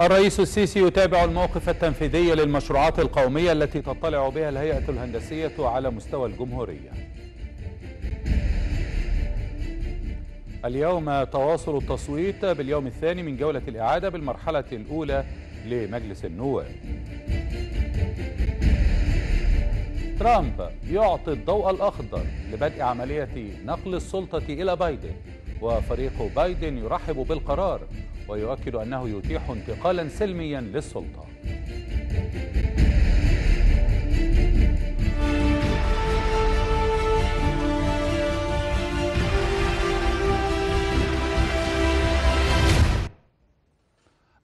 الرئيس السيسي يتابع الموقف التنفيذي للمشروعات القومية التي تطلع بها الهيئة الهندسية على مستوى الجمهورية اليوم تواصل التصويت باليوم الثاني من جولة الإعادة بالمرحلة الأولى لمجلس النواب ترامب يعطي الضوء الأخضر لبدء عملية نقل السلطة إلى بايدن وفريق بايدن يرحب بالقرار ويؤكد أنه يتيح انتقالا سلميا للسلطة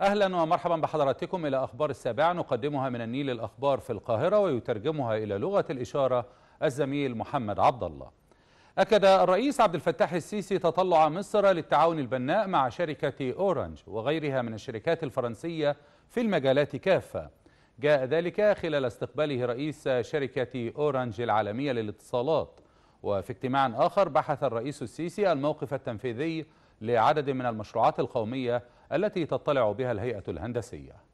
أهلا ومرحبا بحضراتكم إلى أخبار السابعة نقدمها من النيل الأخبار في القاهرة ويترجمها إلى لغة الإشارة الزميل محمد عبد الله أكد الرئيس عبد الفتاح السيسي تطلع مصر للتعاون البناء مع شركة أورنج وغيرها من الشركات الفرنسية في المجالات كافة جاء ذلك خلال استقباله رئيس شركة أورنج العالمية للاتصالات وفي اجتماع آخر بحث الرئيس السيسي الموقف التنفيذي لعدد من المشروعات القومية التي تطلع بها الهيئة الهندسية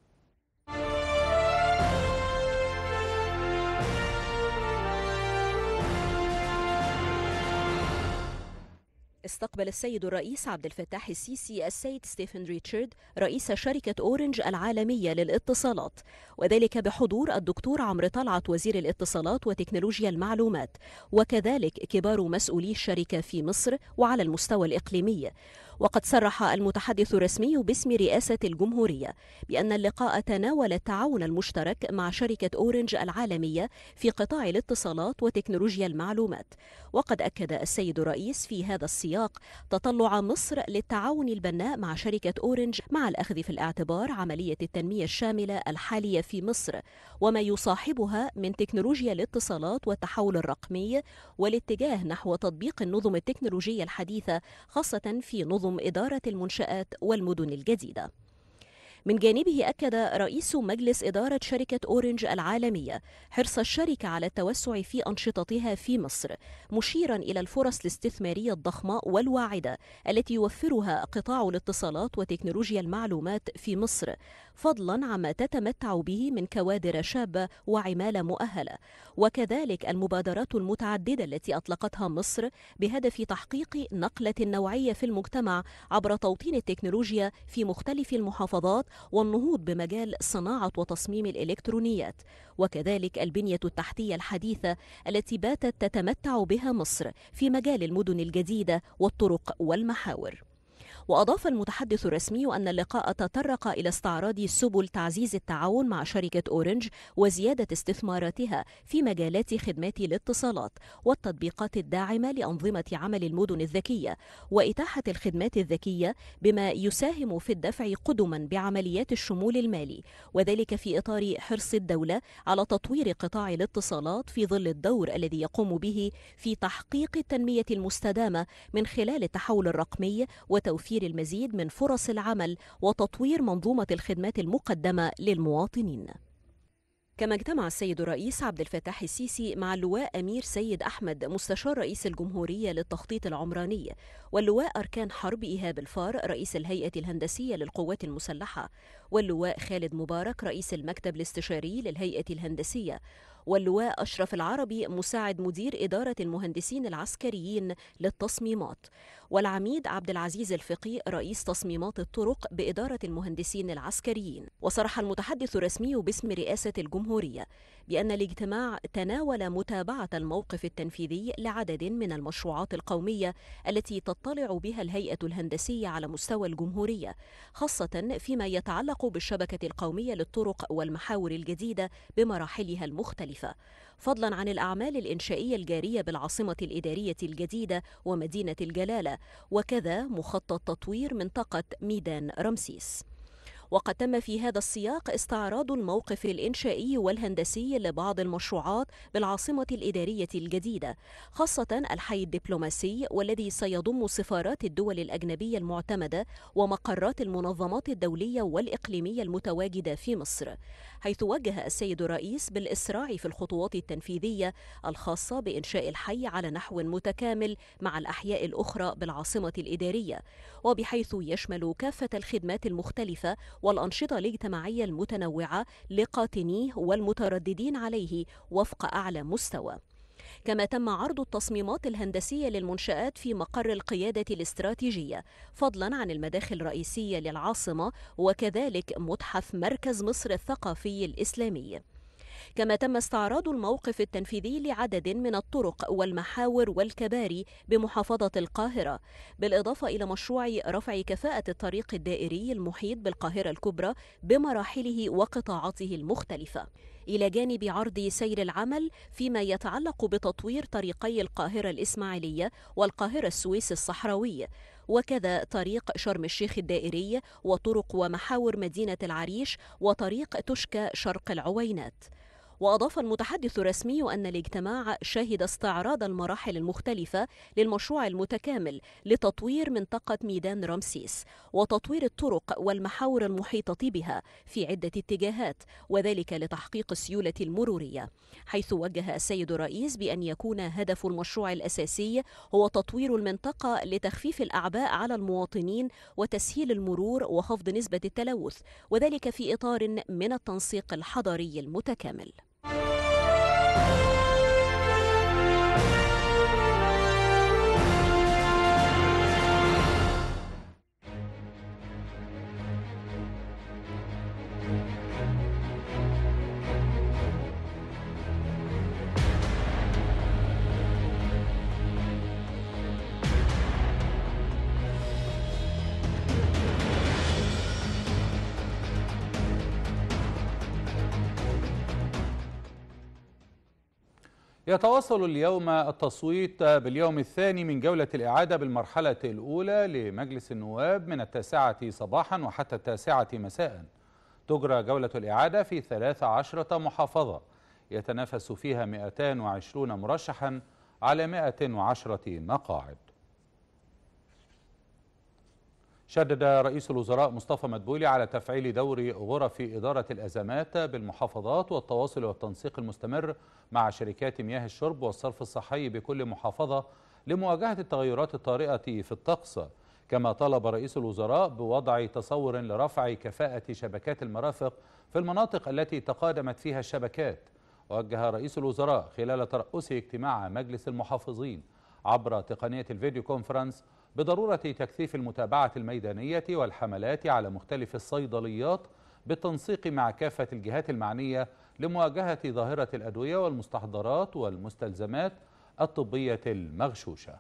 استقبل السيد الرئيس عبد الفتاح السيسي السيد ستيفن ريتشارد رئيس شركة أورنج العالمية للاتصالات وذلك بحضور الدكتور عمرو طلعت وزير الاتصالات وتكنولوجيا المعلومات وكذلك كبار مسؤولي الشركة في مصر وعلى المستوى الإقليمي وقد صرح المتحدث الرسمي باسم رئاسة الجمهورية بأن اللقاء تناول التعاون المشترك مع شركة أورنج العالمية في قطاع الاتصالات وتكنولوجيا المعلومات وقد أكد السيد الرئيس في هذا السياق تطلع مصر للتعاون البناء مع شركة أورنج مع الأخذ في الاعتبار عملية التنمية الشاملة الحالية في مصر وما يصاحبها من تكنولوجيا الاتصالات والتحول الرقمي والاتجاه نحو تطبيق النظم التكنولوجية الحديثة خاصة في نظم تنظم إدارة المنشآت والمدن الجديدة من جانبه أكد رئيس مجلس إدارة شركة أورنج العالمية حرص الشركة على التوسع في أنشطتها في مصر، مشيرا إلى الفرص الاستثمارية الضخمة والواعدة التي يوفرها قطاع الاتصالات وتكنولوجيا المعلومات في مصر، فضلا عما تتمتع به من كوادر شابة وعمالة مؤهلة وكذلك المبادرات المتعددة التي أطلقتها مصر بهدف تحقيق نقلة نوعية في المجتمع عبر توطين التكنولوجيا في مختلف المحافظات والنهوض بمجال صناعة وتصميم الإلكترونيات وكذلك البنية التحتية الحديثة التي باتت تتمتع بها مصر في مجال المدن الجديدة والطرق والمحاور وأضاف المتحدث الرسمي أن اللقاء تطرق إلى استعراض سبل تعزيز التعاون مع شركة أورنج وزيادة استثماراتها في مجالات خدمات الاتصالات والتطبيقات الداعمة لأنظمة عمل المدن الذكية وإتاحة الخدمات الذكية بما يساهم في الدفع قدما بعمليات الشمول المالي وذلك في إطار حرص الدولة على تطوير قطاع الاتصالات في ظل الدور الذي يقوم به في تحقيق التنمية المستدامة من خلال التحول الرقمي وتوفير توفير المزيد من فرص العمل وتطوير منظومة الخدمات المقدمة للمواطنين كما اجتمع السيد الرئيس عبد الفتاح السيسي مع اللواء أمير سيد أحمد مستشار رئيس الجمهورية للتخطيط العمراني واللواء أركان حرب إيهاب الفار رئيس الهيئة الهندسية للقوات المسلحة واللواء خالد مبارك رئيس المكتب الاستشاري للهيئة الهندسية واللواء أشرف العربي مساعد مدير إدارة المهندسين العسكريين للتصميمات والعميد عبد العزيز الفقي رئيس تصميمات الطرق بإدارة المهندسين العسكريين وصرح المتحدث الرسمي باسم رئاسة الجمهورية بأن الاجتماع تناول متابعة الموقف التنفيذي لعدد من المشروعات القومية التي تطلع بها الهيئة الهندسية على مستوى الجمهورية، خاصة فيما يتعلق بالشبكة القومية للطرق والمحاور الجديدة بمراحلها المختلفة، فضلا عن الأعمال الإنشائية الجارية بالعاصمة الإدارية الجديدة ومدينة الجلالة، وكذا مخطط تطوير منطقة ميدان رمسيس. وقد تم في هذا السياق استعراض الموقف الإنشائي والهندسي لبعض المشروعات بالعاصمة الإدارية الجديدة خاصة الحي الدبلوماسي والذي سيضم سفارات الدول الأجنبية المعتمدة ومقرات المنظمات الدولية والإقليمية المتواجدة في مصر حيث وجه السيد الرئيس بالإسراع في الخطوات التنفيذية الخاصة بإنشاء الحي على نحو متكامل مع الأحياء الأخرى بالعاصمة الإدارية وبحيث يشمل كافة الخدمات المختلفة والأنشطة الاجتماعية المتنوعة لقاتنيه والمترددين عليه وفق أعلى مستوى كما تم عرض التصميمات الهندسية للمنشآت في مقر القيادة الاستراتيجية فضلا عن المداخل الرئيسية للعاصمة وكذلك متحف مركز مصر الثقافي الإسلامي كما تم استعراض الموقف التنفيذي لعدد من الطرق والمحاور والكباري بمحافظة القاهرة بالإضافة إلى مشروع رفع كفاءة الطريق الدائري المحيط بالقاهرة الكبرى بمراحله وقطاعاته المختلفة إلى جانب عرض سير العمل فيما يتعلق بتطوير طريقي القاهرة الإسماعيلية والقاهرة السويس الصحراوي وكذا طريق شرم الشيخ الدائري وطرق ومحاور مدينة العريش وطريق تشكى شرق العوينات وأضاف المتحدث الرسمي أن الاجتماع شهد استعراض المراحل المختلفة للمشروع المتكامل لتطوير منطقة ميدان رمسيس وتطوير الطرق والمحاور المحيطة بها في عدة اتجاهات وذلك لتحقيق السيولة المرورية حيث وجه السيد الرئيس بأن يكون هدف المشروع الأساسي هو تطوير المنطقة لتخفيف الأعباء على المواطنين وتسهيل المرور وخفض نسبة التلوث وذلك في إطار من التنسيق الحضري المتكامل يتواصل اليوم التصويت باليوم الثاني من جولة الإعادة بالمرحلة الأولى لمجلس النواب من التاسعة صباحا وحتى التاسعة مساء تجرى جولة الإعادة في 13 محافظة يتنافس فيها 220 مرشحا على 110 مقاعد شدد رئيس الوزراء مصطفى مدبولي على تفعيل دور غرف إدارة الأزمات بالمحافظات والتواصل والتنسيق المستمر مع شركات مياه الشرب والصرف الصحي بكل محافظة لمواجهة التغيرات الطارئة في الطقس كما طلب رئيس الوزراء بوضع تصور لرفع كفاءة شبكات المرافق في المناطق التي تقادمت فيها الشبكات وجه رئيس الوزراء خلال ترأسه اجتماع مجلس المحافظين عبر تقنية الفيديو كونفرنس بضرورة تكثيف المتابعة الميدانية والحملات على مختلف الصيدليات بالتنسيق مع كافة الجهات المعنية لمواجهة ظاهرة الأدوية والمستحضرات والمستلزمات الطبية المغشوشة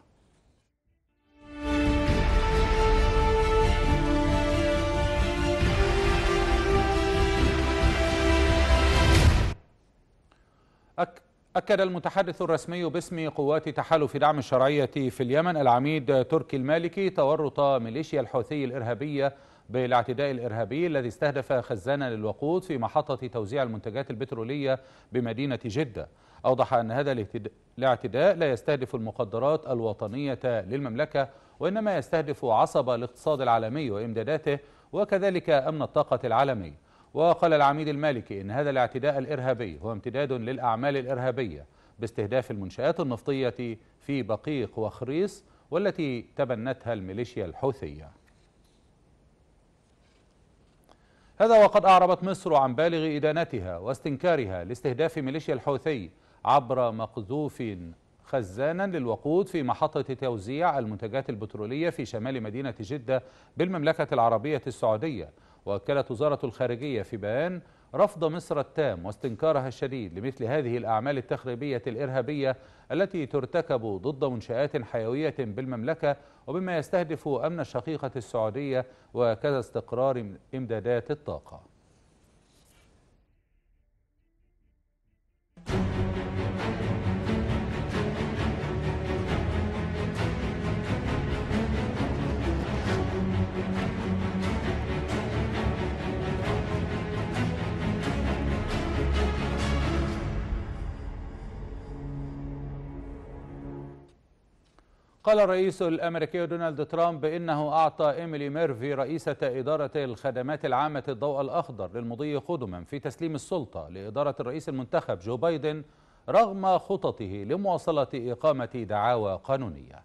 أك... أكد المتحدث الرسمي باسم قوات تحالف دعم الشرعية في اليمن العميد تركي المالكي تورط ميليشيا الحوثي الإرهابية بالاعتداء الإرهابي الذي استهدف خزانة للوقود في محطة توزيع المنتجات البترولية بمدينة جدة أوضح أن هذا الاعتداء لا يستهدف المقدرات الوطنية للمملكة وإنما يستهدف عصب الاقتصاد العالمي وإمداداته وكذلك أمن الطاقة العالمي وقال العميد المالكي إن هذا الاعتداء الإرهابي هو امتداد للأعمال الإرهابية باستهداف المنشآت النفطية في بقيق وخريص والتي تبنتها الميليشيا الحوثية هذا وقد أعربت مصر عن بالغ إدانتها واستنكارها لاستهداف ميليشيا الحوثي عبر مقذوف خزانا للوقود في محطة توزيع المنتجات البترولية في شمال مدينة جدة بالمملكة العربية السعودية وأكدت وزارة الخارجية في بيان رفض مصر التام واستنكارها الشديد لمثل هذه الأعمال التخريبية الإرهابية التي ترتكب ضد منشآت حيوية بالمملكة وبما يستهدف أمن الشقيقة السعودية وكذا استقرار إمدادات الطاقة قال الرئيس الأمريكي دونالد ترامب إنه أعطى إيميلي ميرفي رئيسة إدارة الخدمات العامة الضوء الأخضر للمضي قدما في تسليم السلطة لإدارة الرئيس المنتخب جو بايدن رغم خططه لمواصلة إقامة دعاوى قانونية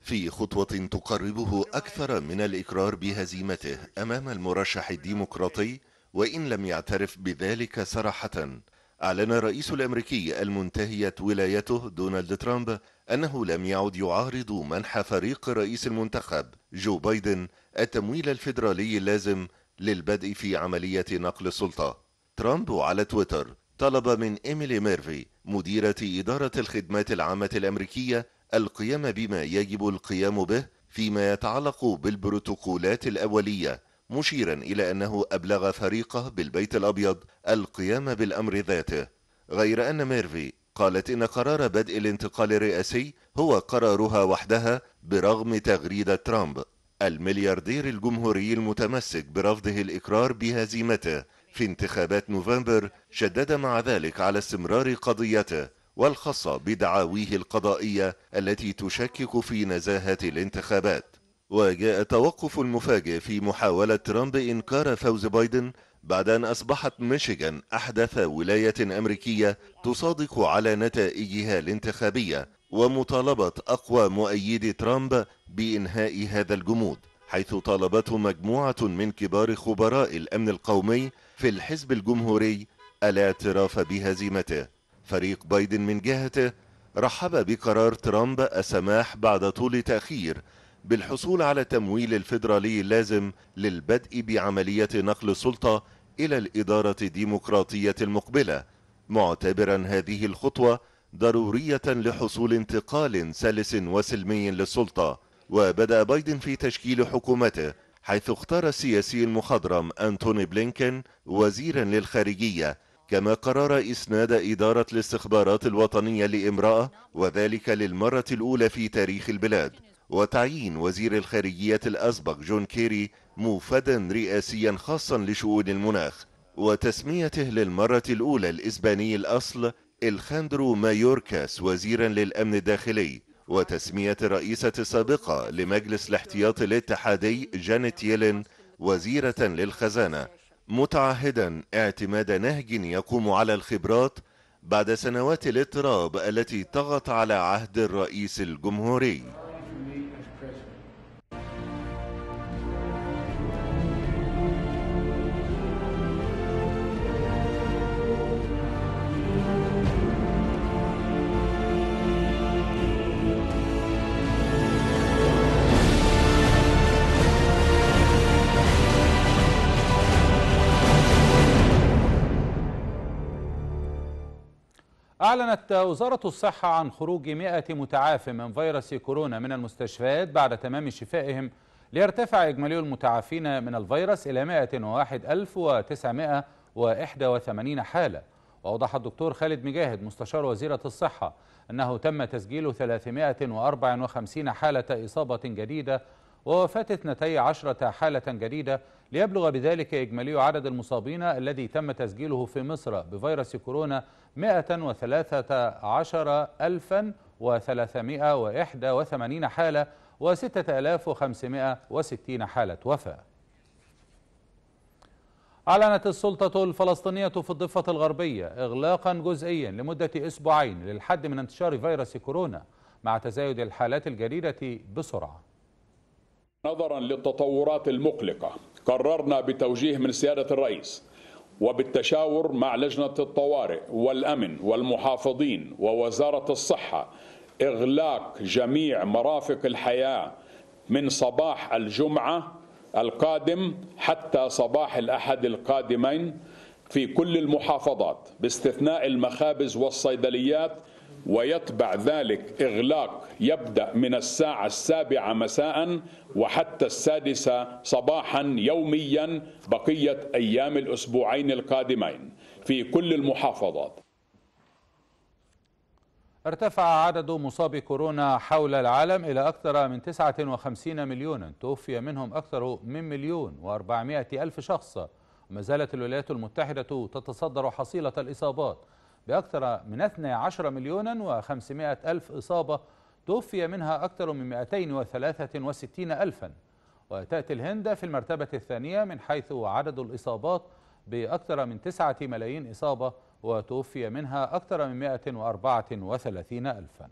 في خطوة تقربه أكثر من الإقرار بهزيمته أمام المرشح الديمقراطي وإن لم يعترف بذلك صراحة أعلن الرئيس الأمريكي المنتهية ولايته دونالد ترامب أنه لم يعد يعارض منح فريق الرئيس المنتخب جو بايدن التمويل الفيدرالي اللازم للبدء في عملية نقل السلطة ترامب على تويتر طلب من إيميلي ميرفي مديرة إدارة الخدمات العامة الأمريكية القيام بما يجب القيام به فيما يتعلق بالبروتوكولات الأولية مشيرا إلى أنه أبلغ فريقه بالبيت الأبيض القيام بالأمر ذاته غير أن ميرفي قالت إن قرار بدء الانتقال الرئاسي هو قرارها وحدها برغم تغريدة ترامب الملياردير الجمهوري المتمسك برفضه الإقرار بهزيمته في انتخابات نوفمبر شدد مع ذلك على استمرار قضيته والخاصة بدعاويه القضائية التي تشكك في نزاهة الانتخابات وجاء التوقف المفاجئ في محاولة ترامب إنكار فوز بايدن بعد أن أصبحت ميشيغان أحدث ولاية أمريكية تصادق على نتائجها الانتخابية ومطالبة أقوى مؤيدي ترامب بإنهاء هذا الجمود حيث طالبته مجموعة من كبار خبراء الأمن القومي في الحزب الجمهوري الاعتراف بهزيمته فريق بايدن من جهته رحب بقرار ترامب السماح بعد طول تأخير بالحصول على تمويل الفيدرالي اللازم للبدء بعملية نقل السلطة إلى الإدارة الديمقراطية المقبلة معتبرا هذه الخطوة ضرورية لحصول انتقال سلس وسلمي للسلطة وبدأ بايدن في تشكيل حكومته حيث اختار السياسي المخضرم أنتوني بلينكن وزيرا للخارجية كما قرر إسناد إدارة الاستخبارات الوطنية لامرأة وذلك للمرة الأولى في تاريخ البلاد وتعيين وزير الخارجية الأسبق جون كيري موفدا رئاسيا خاصا لشؤون المناخ وتسميته للمرة الأولى الإسباني الأصل الخاندرو مايوركاس وزيرا للأمن الداخلي وتسمية الرئيسة السابقة لمجلس الاحتياط الاتحادي جانيت يلين وزيرة للخزانة متعهدا اعتماد نهج يقوم على الخبرات بعد سنوات الاضطراب التي طغت على عهد الرئيس الجمهوري أعلنت وزارة الصحة عن خروج 100 متعافى من فيروس كورونا من المستشفيات بعد تمام شفائهم ليرتفع إجمالي المتعافين من الفيروس إلى 101981 حالة وأوضح الدكتور خالد مجاهد مستشار وزيرة الصحة أنه تم تسجيل 354 حالة إصابة جديدة ووفاة 12 حالة جديدة ليبلغ بذلك إجمالي عدد المصابين الذي تم تسجيله في مصر بفيروس كورونا 113381 حالة و6560 حالة وفاة أعلنت السلطة الفلسطينية في الضفة الغربية إغلاقا جزئيا لمدة أسبوعين للحد من انتشار فيروس كورونا مع تزايد الحالات الجديدة بسرعة نظرا للتطورات المقلقة قررنا بتوجيه من سيادة الرئيس وبالتشاور مع لجنة الطوارئ والأمن والمحافظين ووزارة الصحة إغلاق جميع مرافق الحياة من صباح الجمعة القادم حتى صباح الأحد القادمين في كل المحافظات باستثناء المخابز والصيدليات ويتبع ذلك إغلاق يبدأ من الساعة السابعة مساء وحتى السادسة صباحا يوميا بقية أيام الأسبوعين القادمين في كل المحافظات ارتفع عدد مصابي كورونا حول العالم إلى أكثر من 59 مليونا توفي منهم أكثر من مليون و400 ألف شخص ما زالت الولايات المتحدة تتصدر حصيلة الإصابات بأكثر من 12 مليونا و500 ألف إصابة توفي منها أكثر من 263 ألفا وتأتي الهند في المرتبة الثانية من حيث عدد الإصابات بأكثر من 9 ملايين إصابة وتوفي منها أكثر من 134 ألفا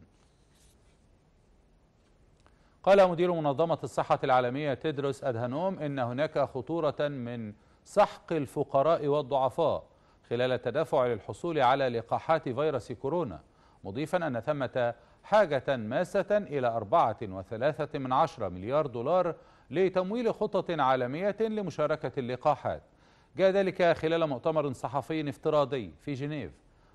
قال مدير منظمة الصحة العالمية تدرس أدهانوم إن هناك خطورة من سحق الفقراء والضعفاء خلال التدافع للحصول على لقاحات فيروس كورونا مضيفا أن ثمة حاجة ماسة إلى 4.3 من عشرة مليار دولار لتمويل خطة عالمية لمشاركة اللقاحات جاء ذلك خلال مؤتمر صحفي افتراضي في جنيف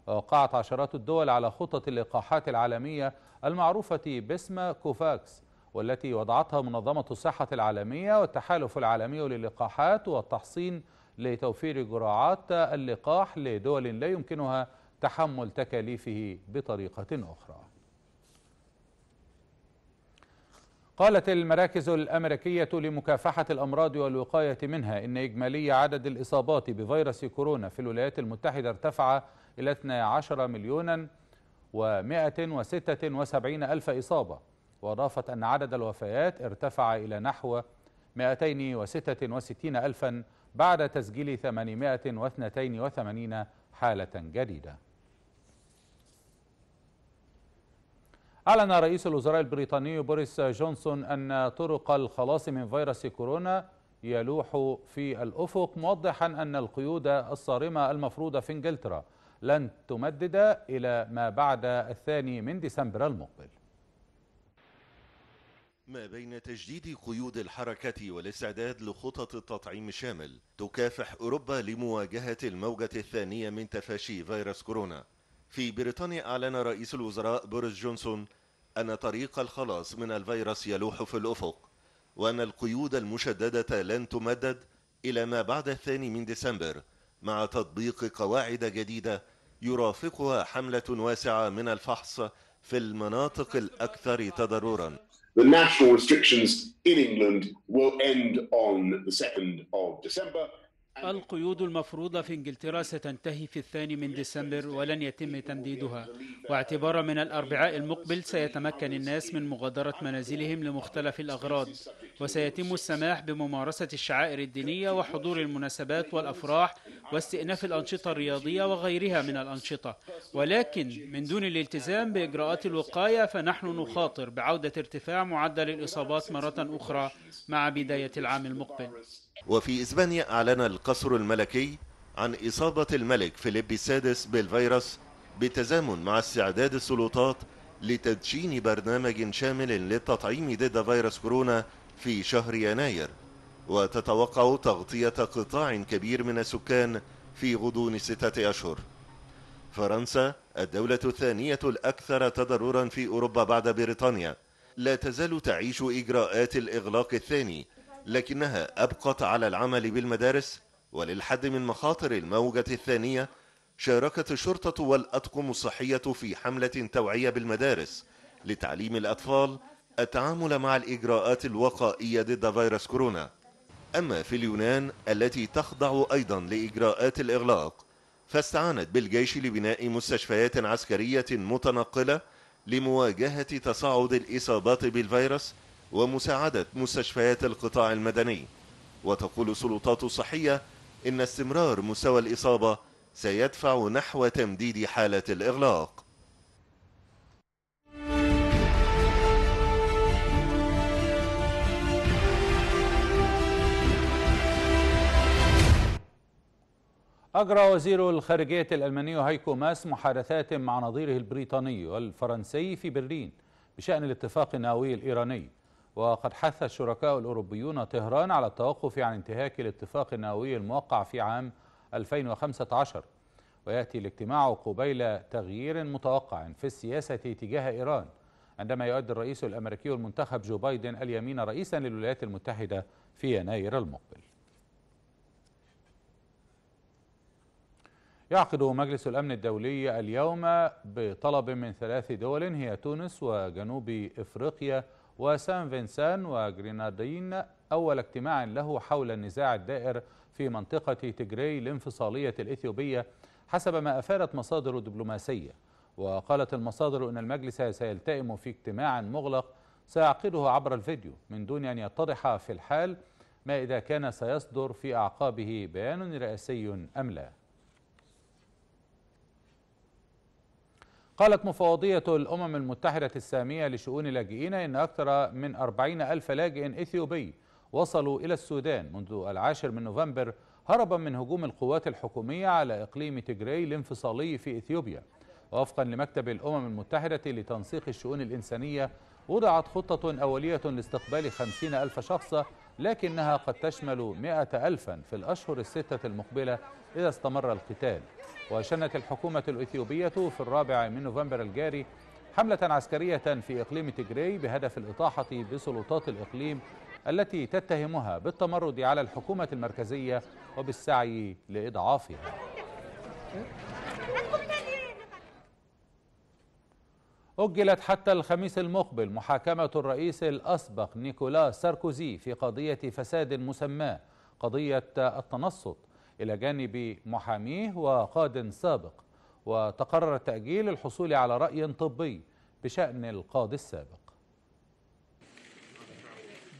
وقعت عشرات الدول على خطة اللقاحات العالمية المعروفة باسم كوفاكس والتي وضعتها منظمة الصحة العالمية والتحالف العالمي للقاحات والتحصين لتوفير جرعات اللقاح لدول لا يمكنها تحمل تكاليفه بطريقة أخرى قالت المراكز الأمريكية لمكافحة الأمراض والوقاية منها إن إجمالي عدد الإصابات بفيروس كورونا في الولايات المتحدة ارتفع إلى 12 مليونا و176 ألف إصابة وأضافت أن عدد الوفيات ارتفع إلى نحو 266 ألفا بعد تسجيل 882 حالة جديدة أعلن رئيس الوزراء البريطاني بوريس جونسون أن طرق الخلاص من فيروس كورونا يلوح في الأفق موضحا أن القيود الصارمة المفروضة في إنجلترا لن تمدد إلى ما بعد الثاني من ديسمبر المقبل ما بين تجديد قيود الحركة والاستعداد لخطط التطعيم الشامل تكافح أوروبا لمواجهة الموجة الثانية من تفاشي فيروس كورونا في بريطانيا أعلن رئيس الوزراء بوريس جونسون أن طريق الخلاص من الفيروس يلوح في الأفق وأن القيود المشددة لن تمدد إلى ما بعد الثاني من ديسمبر مع تطبيق قواعد جديدة يرافقها حملة واسعة من الفحص في المناطق الأكثر تضرراً The national restrictions in England will end on the 2nd of December. القيود المفروضة في إنجلترا ستنتهي في الثاني من ديسمبر ولن يتم تمديدها واعتبارا من الأربعاء المقبل سيتمكن الناس من مغادرة منازلهم لمختلف الأغراض وسيتم السماح بممارسة الشعائر الدينية وحضور المناسبات والأفراح واستئناف الأنشطة الرياضية وغيرها من الأنشطة ولكن من دون الالتزام بإجراءات الوقاية فنحن نخاطر بعودة ارتفاع معدل الإصابات مرة أخرى مع بداية العام المقبل وفي إسبانيا أعلن القصر الملكي عن إصابة الملك فيليب السادس بالفيروس بتزامن مع استعداد السلطات لتدشين برنامج شامل للتطعيم ضد فيروس كورونا في شهر يناير وتتوقع تغطية قطاع كبير من السكان في غضون ستة أشهر فرنسا الدولة الثانية الأكثر تضررا في أوروبا بعد بريطانيا لا تزال تعيش إجراءات الإغلاق الثاني لكنها أبقت على العمل بالمدارس وللحد من مخاطر الموجة الثانية شاركت الشرطة والأطقم الصحية في حملة توعية بالمدارس لتعليم الأطفال التعامل مع الإجراءات الوقائية ضد فيروس كورونا أما في اليونان التي تخضع أيضا لإجراءات الإغلاق فاستعانت بالجيش لبناء مستشفيات عسكرية متنقلة لمواجهة تصاعد الإصابات بالفيروس ومساعدة مستشفيات القطاع المدني وتقول السلطات الصحية إن استمرار مستوى الإصابة سيدفع نحو تمديد حالة الإغلاق أجرى وزير الخارجية الألماني هايكو ماس محادثات مع نظيره البريطاني والفرنسي في برلين بشأن الاتفاق النووي الإيراني وقد حث الشركاء الأوروبيون طهران على التوقف عن انتهاك الاتفاق النووي الموقع في عام 2015 ويأتي الاجتماع قبيل تغيير متوقع في السياسة تجاه إيران عندما يؤدي الرئيس الأمريكي المنتخب جو بايدن اليمين رئيسا للولايات المتحدة في يناير المقبل يعقد مجلس الأمن الدولي اليوم بطلب من ثلاث دول هي تونس وجنوب إفريقيا وسان فينسان وجرينادين أول اجتماع له حول النزاع الدائر في منطقة تجري الانفصالية الإثيوبية حسب ما أفادت مصادر دبلوماسية وقالت المصادر أن المجلس سيلتئم في اجتماع مغلق سيعقده عبر الفيديو من دون أن يتضح في الحال ما إذا كان سيصدر في أعقابه بيان رئاسي أم لا قالت مفوضية الأمم المتحدة السامية لشؤون اللاجئين إن أكثر من 40 ألف لاجئ إثيوبي وصلوا إلى السودان منذ العاشر من نوفمبر هربا من هجوم القوات الحكومية على إقليم تجري الانفصالي في إثيوبيا ووفقا لمكتب الأمم المتحدة لتنسيق الشؤون الإنسانية وضعت خطة أولية لاستقبال خمسين ألف شخص لكنها قد تشمل مئة ألفا في الأشهر الستة المقبلة إذا استمر القتال وشنت الحكومة الإثيوبية في الرابع من نوفمبر الجاري حملة عسكرية في إقليم تجري بهدف الإطاحة بسلطات الإقليم التي تتهمها بالتمرد على الحكومة المركزية وبالسعي لإضعافها أجلت حتى الخميس المقبل محاكمة الرئيس الأسبق نيكولا ساركوزي في قضية فساد مسماة قضية التنصت إلى جانب محاميه وقاد سابق وتقرر تأجيل الحصول على رأي طبي بشأن القاضي السابق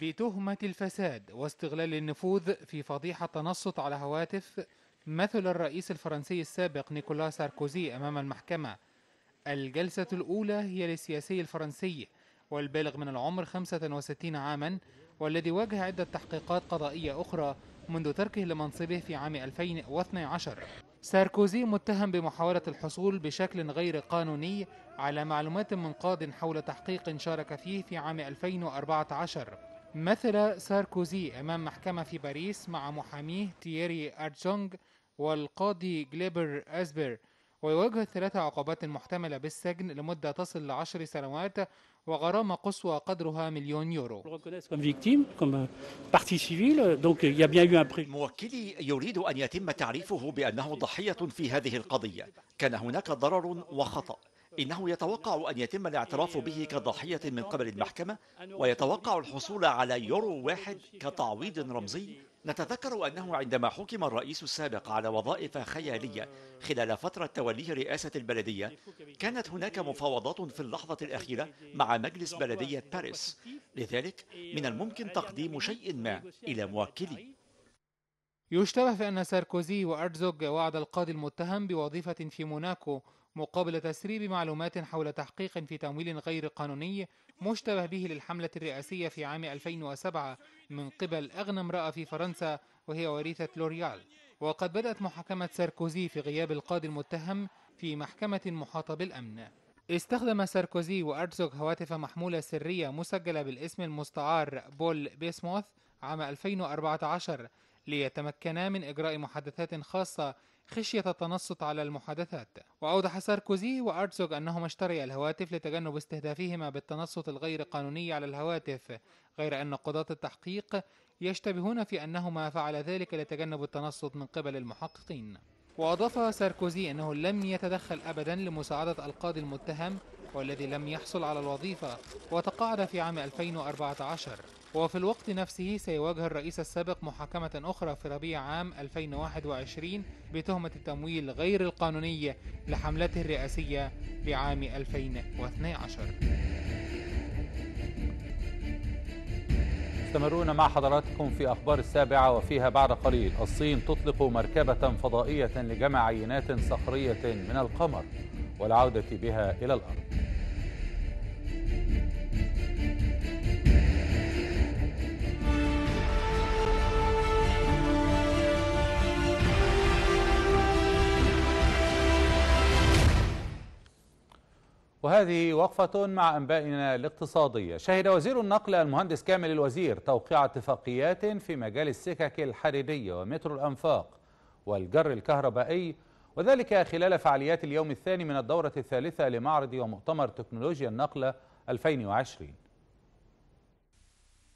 بتهمة الفساد واستغلال النفوذ في فضيحة تنصت على هواتف مثل الرئيس الفرنسي السابق نيكولا ساركوزي أمام المحكمة الجلسة الأولى هي للسياسي الفرنسي والبالغ من العمر 65 عاما والذي واجه عدة تحقيقات قضائية أخرى منذ تركه لمنصبه في عام 2012 ساركوزي متهم بمحاولة الحصول بشكل غير قانوني على معلومات من قاض حول تحقيق شارك فيه في عام 2014 مثل ساركوزي أمام محكمة في باريس مع محاميه تييري أرتسونج والقاضي جليبر أزبر ويواجه ثلاث عقوبات محتملة بالسجن لمدة تصل لعشر سنوات وغرامة قصوى قدرها مليون يورو موكلي يريد أن يتم تعريفه بأنه ضحية في هذه القضية كان هناك ضرر وخطأ إنه يتوقع أن يتم الاعتراف به كضحية من قبل المحكمة ويتوقع الحصول على يورو واحد كتعويض رمزي نتذكر أنه عندما حكم الرئيس السابق على وظائف خيالية خلال فترة توليه رئاسة البلدية كانت هناك مفاوضات في اللحظة الأخيرة مع مجلس بلدية باريس لذلك من الممكن تقديم شيء ما إلى موكلي يشتبه في أن ساركوزي وأرزوغ وعد القاضي المتهم بوظيفة في موناكو مقابل تسريب معلومات حول تحقيق في تمويل غير قانوني مشتبه به للحملة الرئاسية في عام 2007 من قبل أغنى امرأة في فرنسا وهي وريثة لوريال وقد بدأت محاكمة ساركوزي في غياب القاضي المتهم في محكمة محاطة بالأمن استخدم ساركوزي وأرتزوغ هواتف محمولة سرية مسجلة بالاسم المستعار بول بيسموث عام 2014 ليتمكنا من إجراء محادثات خاصة خشية التنصت على المحادثات وأوضح ساركوزي وأرتزوغ أنهما اشتريا الهواتف لتجنب استهدافهما بالتنصت الغير قانوني على الهواتف غير أن قضاة التحقيق يشتبهون في أنهما فعل ذلك لتجنب التنصت من قبل المحققين وأضاف ساركوزي أنه لم يتدخل أبدا لمساعدة القاضي المتهم والذي لم يحصل على الوظيفة وتقاعد في عام 2014 وفي الوقت نفسه سيواجه الرئيس السابق محاكمة أخرى في ربيع عام 2021 بتهمة التمويل غير القانوني لحملته الرئاسية لعام 2012 استمرون مع حضراتكم في أخبار السابعة وفيها بعد قليل الصين تطلق مركبة فضائية لجمع عينات صخرية من القمر والعودة بها إلى الأرض وهذه وقفة مع أنبائنا الاقتصادية شهد وزير النقل المهندس كامل الوزير توقيع اتفاقيات في مجال السكك الحريرية ومترو الأنفاق والجر الكهربائي وذلك خلال فعاليات اليوم الثاني من الدورة الثالثة لمعرض ومؤتمر تكنولوجيا النقلة 2020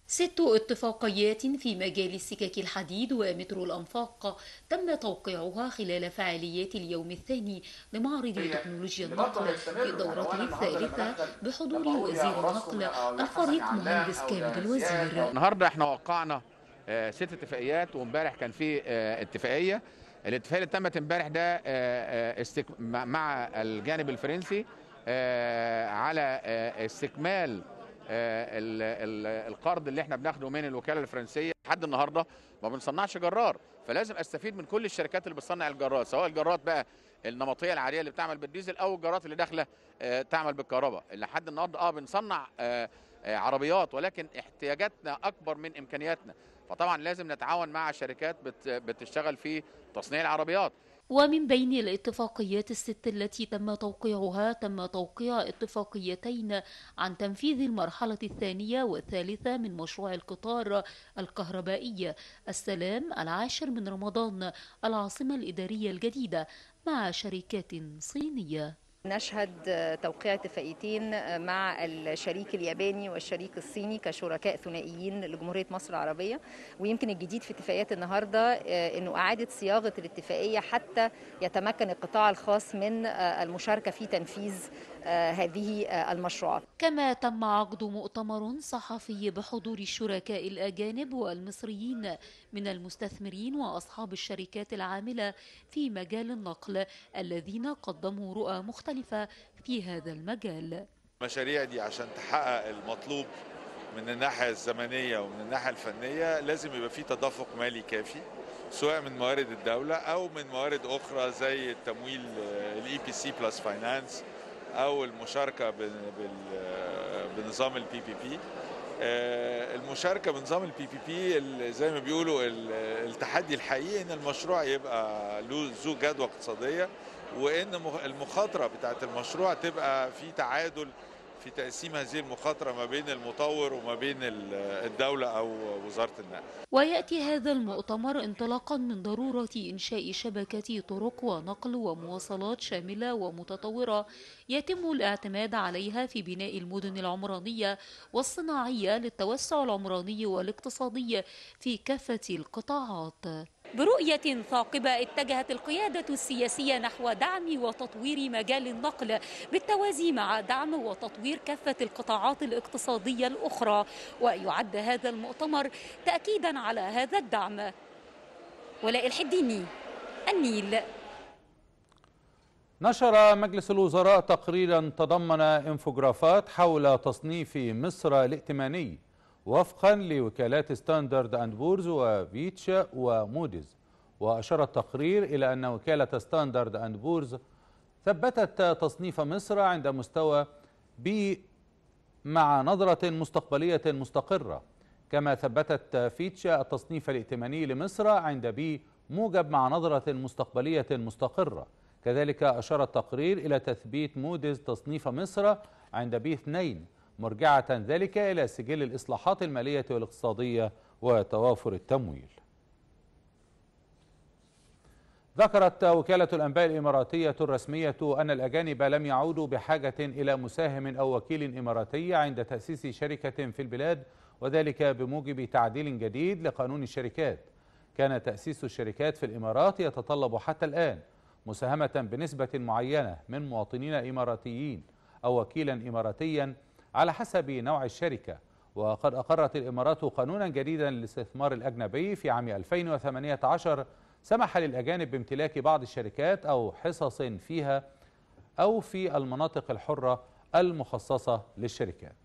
ست اتفاقيات في مجال السكك الحديد ومترو الأنفاق تم توقيعها خلال فعاليات اليوم الثاني لمعرض تكنولوجيا النقل في دورته الثالثة بحضور وزير النقل الفريق مهندس كامل الوزير النهارده احنا وقعنا آه، ست اتفاقيات وامبارح كان في آه، اتفاقيه الاتفاق اللي تمت امبارح ده آه، آه، استك... مع الجانب الفرنسي آه، على استكمال القرض اللي احنا بناخده من الوكاله الفرنسيه لحد النهارده ما بنصنعش جرار فلازم استفيد من كل الشركات اللي بتصنع الجرارات سواء الجرارات بقى النمطيه العاديه اللي بتعمل بالديزل او الجرارات اللي داخله تعمل بالكهرباء لحد النهارده اه بنصنع عربيات ولكن احتياجاتنا اكبر من امكانياتنا فطبعا لازم نتعاون مع شركات بتشتغل في تصنيع العربيات ومن بين الاتفاقيات الست التي تم توقيعها تم توقيع اتفاقيتين عن تنفيذ المرحلة الثانية والثالثة من مشروع القطار الكهربائي السلام العاشر من رمضان العاصمة الإدارية الجديدة مع شركات صينية نشهد توقيع اتفاقيتين مع الشريك الياباني والشريك الصيني كشركاء ثنائيين لجمهوريه مصر العربيه ويمكن الجديد في اتفاقيات النهارده آه، انه اعاده صياغه الاتفاقيه حتى يتمكن القطاع الخاص من آه، المشاركه في تنفيذ آه، هذه آه، المشروعات كما تم عقد مؤتمر صحفي بحضور الشركاء الأجانب والمصريين من المستثمرين وأصحاب الشركات العاملة في مجال النقل الذين قدموا رؤى مختلفة في هذا المجال المشاريع دي عشان تحقق المطلوب من الناحية الزمنية ومن الناحية الفنية لازم يبقى في تدفق مالي كافي سواء من موارد الدولة أو من موارد أخرى زي التمويل الإي بي سي بلس فاينانس او المشاركه بنظام البي بي بي المشاركه بنظام البي بي بي زي ما بيقولوا التحدي الحقيقي ان المشروع يبقى له ذو جدوى اقتصاديه وان المخاطره بتاعت المشروع تبقى في تعادل في تقسيم هذه المخاطرة ما بين المطور وما بين الدولة أو وزارة النقل ويأتي هذا المؤتمر انطلاقا من ضرورة إنشاء شبكة طرق ونقل ومواصلات شاملة ومتطورة يتم الاعتماد عليها في بناء المدن العمرانية والصناعية للتوسع العمراني والاقتصادي في كافة القطاعات برؤية ثاقبة اتجهت القيادة السياسية نحو دعم وتطوير مجال النقل بالتوازي مع دعم وتطوير كافة القطاعات الاقتصادية الأخرى ويعد هذا المؤتمر تأكيدا على هذا الدعم ولاء الحديني النيل نشر مجلس الوزراء تقريرا تضمن انفوجرافات حول تصنيف مصر الائتماني وفقا لوكالات ستاندرد أند بورز وفيتشا وموديز وأشار التقرير إلى أن وكالة ستاندرد أند بورز ثبتت تصنيف مصر عند مستوى B مع نظرة مستقبلية مستقرة كما ثبتت فيتشا التصنيف الائتماني لمصر عند بي موجب مع نظرة مستقبلية مستقرة كذلك أشار التقرير إلى تثبيت موديز تصنيف مصر عند بي 2 مرجعة ذلك إلى سجل الإصلاحات المالية والاقتصادية وتوافر التمويل ذكرت وكالة الأنباء الإماراتية الرسمية أن الأجانب لم يعودوا بحاجة إلى مساهم أو وكيل إماراتي عند تأسيس شركة في البلاد وذلك بموجب تعديل جديد لقانون الشركات كان تأسيس الشركات في الإمارات يتطلب حتى الآن مساهمة بنسبة معينة من مواطنين إماراتيين أو وكيلا إماراتيا على حسب نوع الشركة وقد أقرت الإمارات قانونا جديدا للاستثمار الأجنبي في عام 2018 سمح للأجانب بامتلاك بعض الشركات أو حصص فيها أو في المناطق الحرة المخصصة للشركات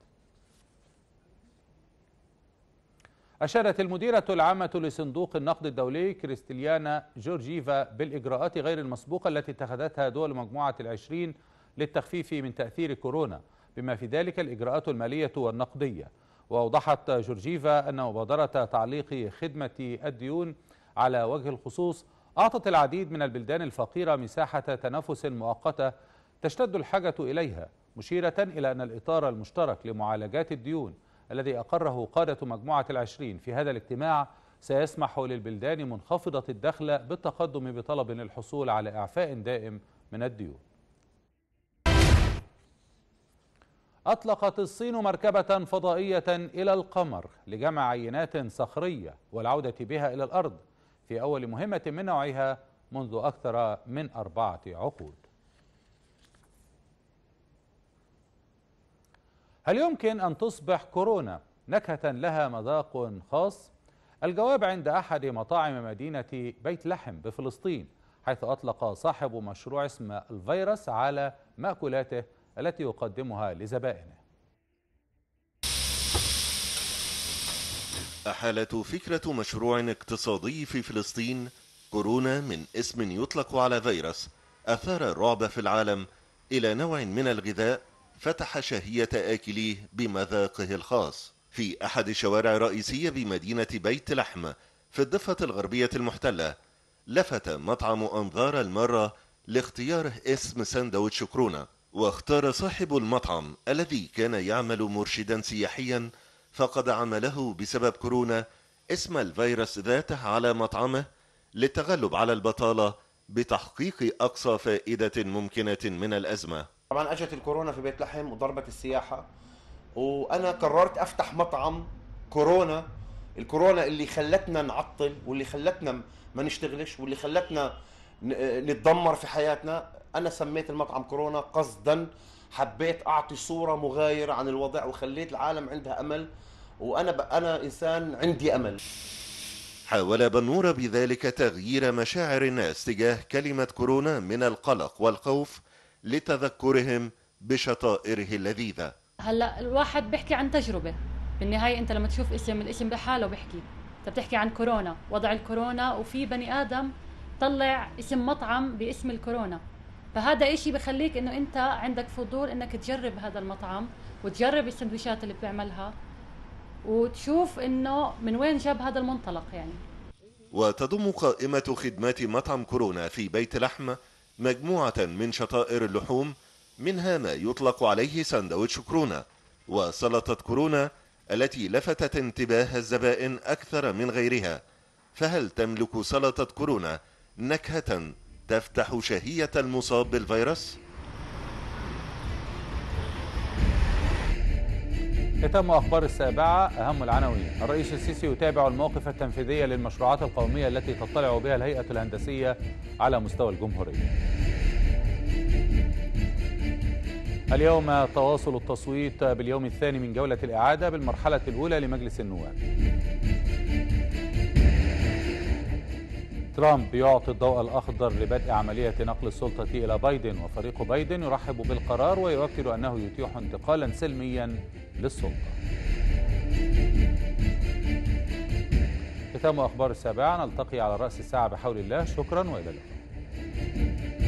أشارت المديرة العامة لصندوق النقد الدولي كريستيليانا جورجيفا بالإجراءات غير المسبوقة التي اتخذتها دول مجموعة العشرين للتخفيف من تأثير كورونا بما في ذلك الإجراءات المالية والنقدية وأوضحت جورجيفا أن مبادرة تعليق خدمة الديون على وجه الخصوص أعطت العديد من البلدان الفقيرة مساحة تنافس مؤقتة تشتد الحاجة إليها مشيرة إلى أن الإطار المشترك لمعالجات الديون الذي أقره قادة مجموعة العشرين في هذا الاجتماع سيسمح للبلدان منخفضة الدخل بالتقدم بطلب للحصول على إعفاء دائم من الديون أطلقت الصين مركبة فضائية إلى القمر لجمع عينات صخرية والعودة بها إلى الأرض في أول مهمة من نوعها منذ أكثر من أربعة عقود هل يمكن أن تصبح كورونا نكهة لها مذاق خاص؟ الجواب عند أحد مطاعم مدينة بيت لحم بفلسطين حيث أطلق صاحب مشروع اسم الفيروس على مأكولاته التي يقدمها لزبائنه أحالت فكرة مشروع اقتصادي في فلسطين كورونا من اسم يطلق على فيروس أثار الرعب في العالم إلى نوع من الغذاء فتح شهية آكليه بمذاقه الخاص في أحد الشوارع الرئيسية بمدينة بيت لحم في الضفة الغربية المحتلة لفت مطعم أنظار المرة لاختياره اسم سندوتش كورونا واختار صاحب المطعم الذي كان يعمل مرشدا سياحيا فقد عمله بسبب كورونا اسم الفيروس ذاته على مطعمه للتغلب على البطالة بتحقيق أقصى فائدة ممكنة من الأزمة طبعا أجت الكورونا في بيت لحم وضربت السياحة وأنا قررت أفتح مطعم كورونا الكورونا اللي خلتنا نعطل واللي خلتنا ما نشتغلش واللي خلتنا نتدمر في حياتنا انا سميت المطعم كورونا قصدا حبيت اعطي صوره مغايره عن الوضع وخليت العالم عندها امل وانا انا انسان عندي امل حاول بنور بذلك تغيير مشاعر الناس تجاه كلمه كورونا من القلق والخوف لتذكرهم بشطائره اللذيذه هلا الواحد بيحكي عن تجربه بالنهايه انت لما تشوف اسم الاسم بحاله بيحكي انت بتحكي عن كورونا وضع الكورونا وفي بني ادم طلع اسم مطعم باسم الكورونا فهذا إشي بخليك انه انت عندك فضول انك تجرب هذا المطعم وتجرب السندويشات اللي بتعملها وتشوف انه من وين جاب هذا المنطلق يعني وتضم قائمة خدمات مطعم كورونا في بيت لحم مجموعة من شطائر اللحوم منها ما يطلق عليه ساندويتش كورونا وسلطة كورونا التي لفتت انتباه الزبائن أكثر من غيرها فهل تملك سلطة كورونا نكهة تفتح شهية المصاب بالفيروس؟ ختام أخبار السابعة أهم العناوين الرئيس السيسي يتابع المواقف التنفيذية للمشروعات القومية التي تطلع بها الهيئة الهندسية على مستوى الجمهورية اليوم تواصل التصويت باليوم الثاني من جولة الإعادة بالمرحلة الأولى لمجلس النواب ترامب يعطي الضوء الأخضر لبدء عملية نقل السلطة إلى بايدن وفريق بايدن يرحب بالقرار ويؤكد أنه يتيح انتقالا سلميا للسلطة ختام أخبار السابعة نلتقي على رأس الساعة بحول الله شكرا وإلى اللقاء